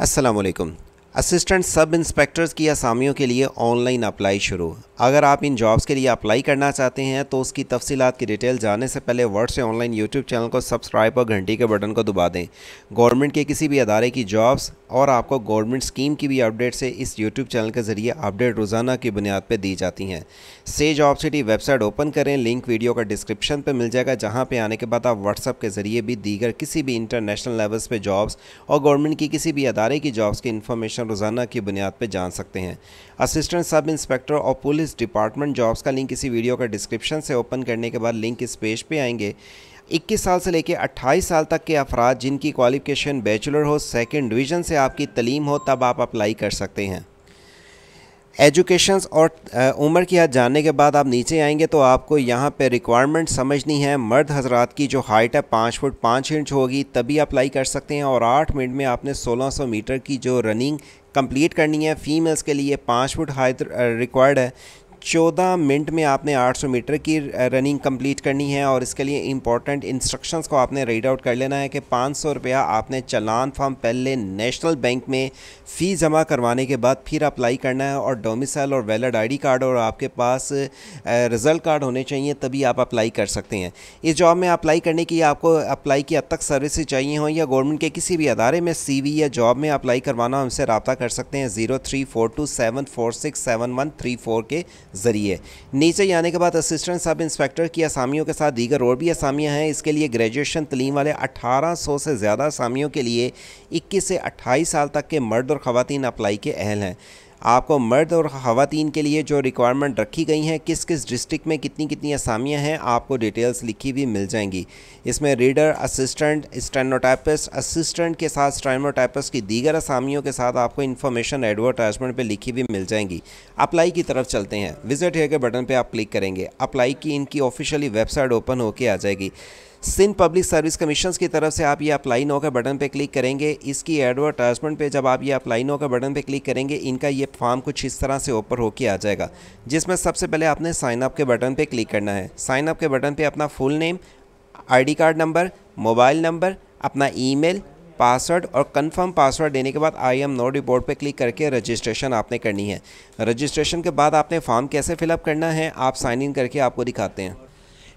Aslam assistant sub inspectors की असामियों के लिए ऑनलाइन अप्लाई शुरू अगर आप इन जॉब्स के लिए अप्लाई करना चाहते हैं तो उसकी तफसीत की डिटेल जाने से पहले वर्ड से ऑनलाइन यूट्यूब चैनल को सब्सक्राइब और घंटी के बटन को दबा दें गवर्नमेंट के किसी भी अदारे की जॉब्स और आपको गवर्नमेंट स्कीम की भी अपडेट से इस यूट्यूब चैनल के ज़रिए अपडेट रोज़ाना की बुनियाद पर दी जाती हैं से जॉब सिटी वेबसाइट ओपन करें लिंक वीडियो का डिस्क्रिप्शन पर मिल जाएगा जहाँ पर आने के बाद आप व्हाट्सअप के ज़रिए भी दीगर किसी भी इंटरनेशनल लेवल्स पर जॉब्स और गवर्नमेंट की किसी भी अदारे की जॉब्स की इन्फॉर्मेशन रोज़ाना की बुनियाद पर जान सकते हैं असिस्टेंट सब इंस्पेक्टर और पुलिस डिपार्टमेंट जॉब्स का लिंक इसी वीडियो का डिस्क्रिप्शन से ओपन करने के बाद लिंक इस पेज पर पे आएंगे 21 साल से लेकर 28 साल तक के अफराद जिनकी क्वालिफिकेशन बैचलर हो सेकेंड डिवीज़न से आपकी तलीम हो तब आप अप्लाई कर सकते हैं एजुकेशन और उम्र की हद जानने के बाद आप नीचे आएंगे तो आपको यहाँ पे रिक्वायरमेंट समझनी है मर्द हजरात की जो हाइट है पाँच फुट पाँच इंच होगी तभी अप्लाई कर सकते हैं और आठ मिनट में आपने 1600 मीटर की जो रनिंग कंप्लीट करनी है फीमेल्स के लिए पाँच फुट हाइट रिक्वायर्ड है चौदह मिनट में आपने 800 मीटर की रनिंग कंप्लीट करनी है और इसके लिए इंपॉर्टेंट इंस्ट्रक्शंस को आपने रीड आउट कर लेना है कि पाँच सौ रुपया आपने चलान फॉर्म पहले नेशनल बैंक में फ़ी जमा करवाने के बाद फिर अप्लाई करना है और डोमिसल और वैलड आईडी कार्ड और आपके पास रिज़ल्ट कार्ड होने चाहिए तभी आप अप्लाई कर सकते हैं इस जॉब में अप्लाई करने की आपको अप्लाई की अब तक सर्विस चाहिए हों या गवर्नमेंट के किसी भी अदारे में सी वी या जॉब में अप्लाई करवाना हमसे रबता कर सकते हैं zero three four two seven four six seven one three four के जरिए नीचे आने के बाद असिस्टेंट सब इंस्पेक्टर की असामियों के साथ दीगर और भी असामियाँ हैं इसके लिए ग्रेजुएशन तलीम वाले 1800 से ज़्यादा असामियों के लिए 21 से 28 साल तक के मर्द और ख़वान अप्लाई के अहल हैं आपको मर्द और खवान के लिए जो रिक्वायरमेंट रखी गई हैं किस किस डिस्ट्रिक्ट में कितनी कितनी असामियाँ हैं आपको डिटेल्स लिखी भी मिल जाएंगी इसमें रीडर असिस्टेंट स्टेनोटाइपिस्ट असिस्टेंट के साथ स्टेनोटाइपिस्ट की दीगर असामियों के साथ आपको इन्फॉर्मेशन एडवर्टाइजमेंट पर लिखी भी मिल जाएंगी अप्लाई की तरफ चलते हैं विजिट हेयर के बटन पर आप क्लिक करेंगे अप्लाई की इनकी ऑफिशियली वेबसाइट ओपन होकर आ जाएगी सिंध पब्लिक सर्विस कमीशन की तरफ से आप ये अप्लाई नो का बटन पे क्लिक करेंगे इसकी एडवर्टाइजमेंट पे जब आप ये अप्लाई नो का बटन पे क्लिक करेंगे इनका ये फॉर्म कुछ इस तरह से ऊपर होकर आ जाएगा जिसमें सबसे पहले आपने साइन अप के बटन पे क्लिक करना है साइन अप के बटन पे अपना full name I card number mobile number अपना ई पासवर्ड और कंफर्म पासवर्ड देने के बाद आई एम नोट रिपोर्ट पर क्लिक करके रजिस्ट्रेशन आपने करनी है रजिस्ट्रेशन के बाद आपने फॉर्म कैसे फिलअप करना है आप साइन इन करके आपको दिखाते हैं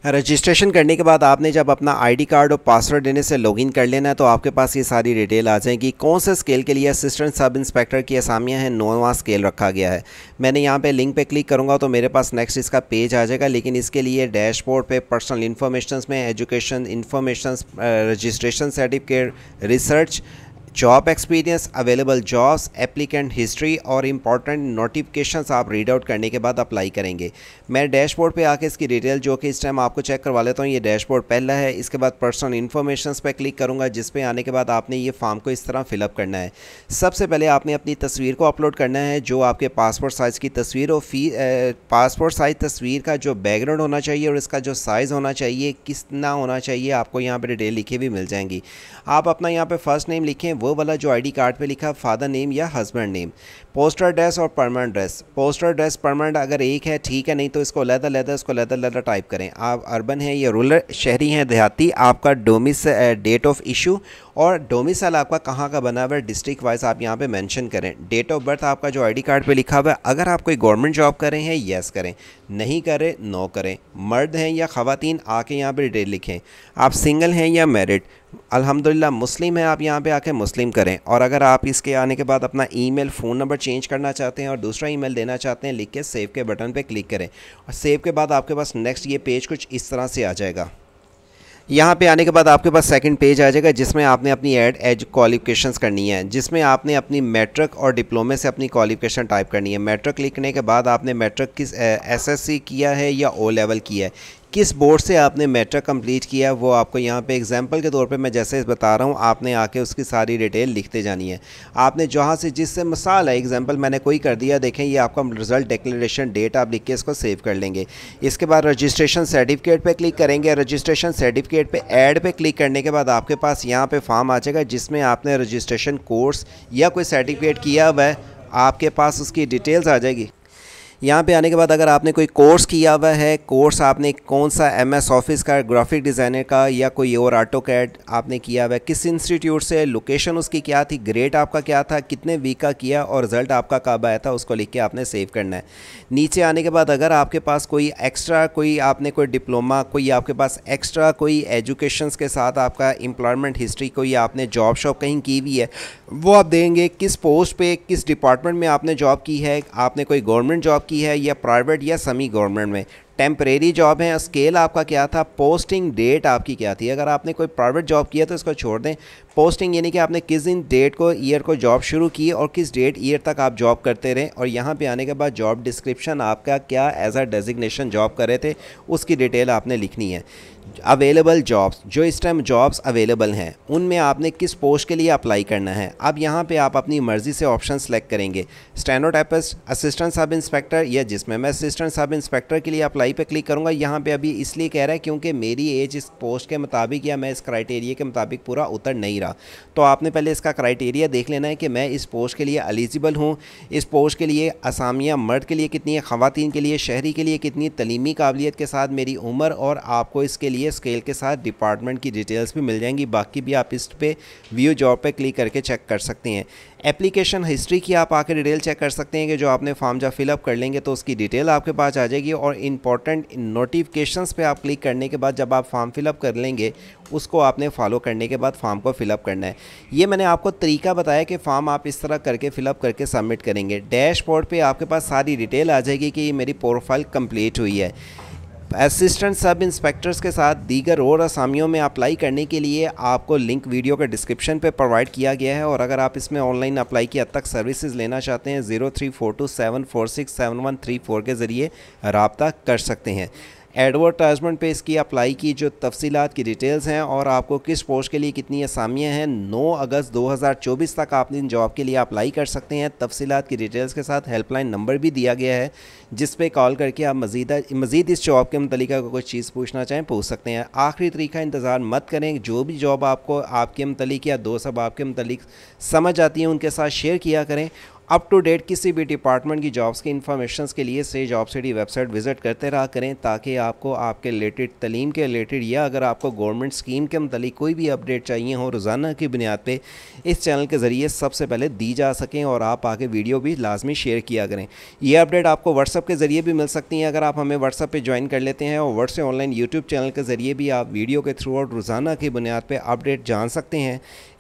रजिस्ट्रेशन करने के बाद आपने जब अपना आईडी कार्ड और पासवर्ड देने से लॉगिन कर लेना है तो आपके पास ये सारी डिटेल आ जाएगी कौन से स्केल के लिए असिस्टेंट सब इंस्पेक्टर की असामियाँ हैं नौवा स्केल रखा गया है मैंने यहाँ पे लिंक पे क्लिक करूँगा तो मेरे पास नेक्स्ट इसका पेज आ जाएगा लेकिन इसके लिए डैशबोर्ड पर पर्सनल इन्फॉर्मेशन में education information registration certificate research job experience available jobs applicant history और इंपॉर्टेंट नोटिफिकेशंस आप रीड आउट करने के बाद अप्लाई करेंगे मैं डैशबोर्ड पे आके इसकी डिटेल जो कि इस टाइम आपको चेक करवा लेता हूँ ये डैशबोर्ड पहला है इसके बाद पर्सनल इन्फॉर्मेशन पर क्लिक करूँगा जिसपे आने के बाद आपने ये फॉर्म को इस तरह फिलअप करना है सबसे पहले आपने अपनी तस्वीर को अपलोड करना है जो आपके पासपोर्ट साइज़ की तस्वीर और फी पासपोर्ट साइज़ तस्वीर का जो बैकग्राउंड होना चाहिए और इसका जो साइज़ होना चाहिए कितना होना चाहिए आपको यहाँ पर डिटेल लिखी हुई मिल जाएंगी आप अपना यहाँ पर फर्स्ट नेम लिखें वो वाला जो आईडी कार्ड पे लिखा फादर नेम या हस्बैंड नेम पोस्टर एड्रेस और permanent address postal address permanent अगर एक है ठीक है नहीं तो इसको लहदा लहदा इसको लहदा लहदा टाइप करें आप अर्बन हैं या रूरल शहरी हैं देहाती आपका डोमिस डेट ऑफ इशू और डोमिसाइल आपका कहाँ का बना हुआ है डिस्ट्रिक्ट वाइज आप यहाँ पे मेंशन करें डेट ऑफ बर्थ आपका जो आईडी कार्ड पे लिखा हुआ है अगर आप कोई गवर्नमेंट जॉब कर रहे हैं यस करें नहीं करें नो करें मर्द हैं या खातन आके यहाँ पर डेट लिखें आप सिंगल हैं या मेरिड अल्हम्दुलिल्लाह मुस्लिम है आप यहाँ पे आके मुस्लिम करें और अगर आप इसके आने के बाद अपना ईमेल फ़ोन नंबर चेंज करना चाहते हैं और दूसरा ईमेल देना चाहते हैं लिख के सेव के बटन पे क्लिक करें और सेव के बाद आपके पास नेक्स्ट ये पेज कुछ इस तरह से आ जाएगा यहाँ पे आने के बाद आपके पास सेकंड पेज आ जाएगा जिसमें आपने अपनी एड एज क्वालिफिकेशंस करनी है जिसमें आपने अपनी मैट्रिक और डिप्लोमे से अपनी क्वालिफिकेशन टाइप करनी है मैट्रिक लिखने के बाद आपने मैट्रिक किस एसएससी किया है या ओ लेवल किया है किस बोर्ड से आपने मैट्रिक कंप्लीट किया वो आपको यहाँ पे एग्जांपल के तौर पे मैं जैसे बता रहा हूँ आपने आके उसकी सारी डिटेल लिखते जानी है आपने जहाँ से जिससे मिसाल है एग्जांपल मैंने कोई कर दिया देखें ये आपका रिज़ल्ट डिक्लेरेशन डेट आप लिख के इसको सेव कर लेंगे इसके बाद रजिस्ट्रेशन सर्टिफिकेट पर क्लिक करेंगे रजिस्ट्रेशन सर्टिफिकेट पर एड पर क्लिक करने के बाद आपके पास यहाँ पर फॉर्म आ जाएगा जिसमें आपने रजिस्ट्रेशन कोर्स या कोई सर्टिफिकेट किया हुआ है आपके पास उसकी डिटेल्स आ जाएगी यहाँ पे आने के बाद अगर आपने कोई कोर्स किया हुआ है कोर्स आपने कौन सा एम एस ऑफिस का ग्राफिक डिज़ाइनर का या कोई और आटो कैड आपने किया हुआ है किस इंस्टीट्यूट से लोकेशन उसकी क्या थी ग्रेड आपका क्या था कितने वीक का किया और रिजल्ट आपका कब आया था उसको लिख के आपने सेव करना है नीचे आने के बाद अगर आपके पास कोई एक्स्ट्रा कोई आपने कोई डिप्लोमा कोई आपके पास एक्स्ट्रा कोई एजुकेशन के साथ आपका एम्प्लॉयमेंट हिस्ट्री कोई आपने जॉब शॉप कहीं की हुई है वो आप देंगे किस पोस्ट पर किस डिपार्टमेंट में आपने जॉब की है आपने कोई गवर्नमेंट जॉब की है या प्राइवेट या सेमी गवर्नमेंट में टेम्परेरी जॉब है स्केल आपका क्या था पोस्टिंग डेट आपकी क्या थी अगर आपने कोई प्राइवेट जॉब किया तो इसको छोड़ दें पोस्टिंग यानी कि आपने किस दिन डेट को ईयर को जॉब शुरू की और किस डेट ईयर तक आप जॉब करते रहे और यहाँ पे आने के बाद जॉब डिस्क्रिप्शन आपका क्या एज अ डेजिग्नेशन जॉब कर रहे थे उसकी डिटेल आपने लिखनी है अवेलेबल जॉब्स जो इस टाइम जॉब्स अवेलेबल हैं उनमें आपने किस पोस्ट के लिए अप्लाई करना है अब यहाँ पे आप अपनी मर्ज़ी से ऑप्शन सेलेक्ट करेंगे स्टैंडोटाइपिस्ट असिस्टेंट सब इंस्पेक्टर या जिसमें मैं असिस्टेंट सब इंस्पेक्टर के लिए अप्लाई पे क्लिक करूँगा यहाँ पे अभी इसलिए कह रहा है क्योंकि मेरी एज इस पोस्ट के मुताबिक या मैं इस क्राइटेरिया के मुताबिक पूरा उतर नहीं रहा तो आपने पहले इसका क्राइटेरिया देख लेना है कि मैं इस पोस्ट के लिए एलिजिबल हूँ इस पोस्ट के लिए असामिया मर्द के लिए कितनी है ख़वान के लिए शहरी के लिए कितनी तलीमी काबिलियत के साथ मेरी उम्र और आपको इसके लिए चाहिए स्केल के साथ डिपार्टमेंट की डिटेल्स भी मिल जाएंगी बाकी भी आप इस पर व्यू जॉब पर क्लिक करके चेक कर सकते हैं एप्लीकेशन हिस्ट्री की आप आके डिटेल चेक कर सकते हैं कि जो आपने फॉर्म जब फिलअप कर लेंगे तो उसकी डिटेल आपके पास आ जाएगी और इंपॉर्टेंट नोटिफिकेशन पे आप क्लिक करने के बाद जब आप फॉर्म फिलअप कर लेंगे उसको आपने फॉलो करने के बाद फॉर्म को फिलअप करना है ये मैंने आपको तरीका बताया कि फॉर्म आप इस तरह करके फिलअप करके सबमिट करेंगे डैशबोर्ड पे आपके पास सारी डिटेल आ जाएगी कि ये मेरी प्रोफाइल कंप्लीट हुई है असिस्टेंट सब इंस्पेक्टर्स के साथ दीगर और असामियों में अप्लाई करने के लिए आपको लिंक वीडियो के डिस्क्रिप्शन पे प्रोवाइड किया गया है और अगर आप इसमें ऑनलाइन अप्लाई की हद तक सर्विसेज लेना चाहते हैं zero three four two seven four six seven one three four के ज़रिए रबता कर सकते हैं एडवर्टाइजमेंट पे इसकी अप्लाई की जो तफसीत की डिटेल्स हैं और आपको किस पोस्ट के लिए कितनी असामियाँ हैं नौ अगस्त चौबीस तक आप इन जॉब के लिए अप्लाई कर सकते हैं तफसीत की डिटेल्स के साथ हेल्पलाइन नंबर भी दिया गया है जिस पर कॉल करके आप मजीदा मज़ीद इस जॉब के मतलब अगर कोई चीज़ पूछना चाहें पूछ सकते हैं आखिरी तरीका इंतज़ार मत करें जो भी जॉब आपको आपके मतलब या दो सब आपके मतलब समझ आती है उनके साथ शेयर किया करें अप टू डेट किसी भी डिपार्टमेंट की जॉब्स की इन्फॉर्मेशन के लिए से जॉब सिटी वेबसाइट विजिट करते रहा करें ताकि आपको आपके रिलेटेड तलीम के रिलेटेड या अगर आपको गवर्नमेंट स्कीम के मतलब कोई भी अपडेट चाहिए हो रोज़ाना की बुनियाद पर इस चैनल के ज़रिए सबसे पहले दी जा सकें और आप आगे वीडियो भी लाजमी शेयर किया करें यह अपडेट आपको व्हाट्सअप के ज़रिए भी मिल सकती हैं अगर आप हमें व्हाट्सअप पर ज्वाइन कर लेते हैं और व्हाट्सएप ऑनलाइन यूट्यूब चैनल के ज़रिए भी आप वीडियो के थ्रू और रोज़ाना की बुनियाद पर अपडेट जान सकते हैं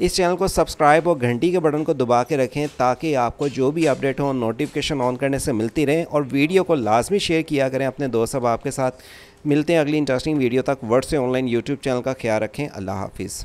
इस चैनल को सब्सक्राइब और घंटी के बटन को दबा के रखें ताकि आपको जो जो भी अपडेट हो नोटिफिकेशन ऑन करने से मिलती रहे और वीडियो को लाजमी शेयर किया करें अपने दोस्त अब आपके साथ मिलते हैं अगली इंटरेस्टिंग वीडियो तक वर्ड से ऑनलाइन यूट्यूब चैनल का ख्याल रखें अल्लाह हाफिज़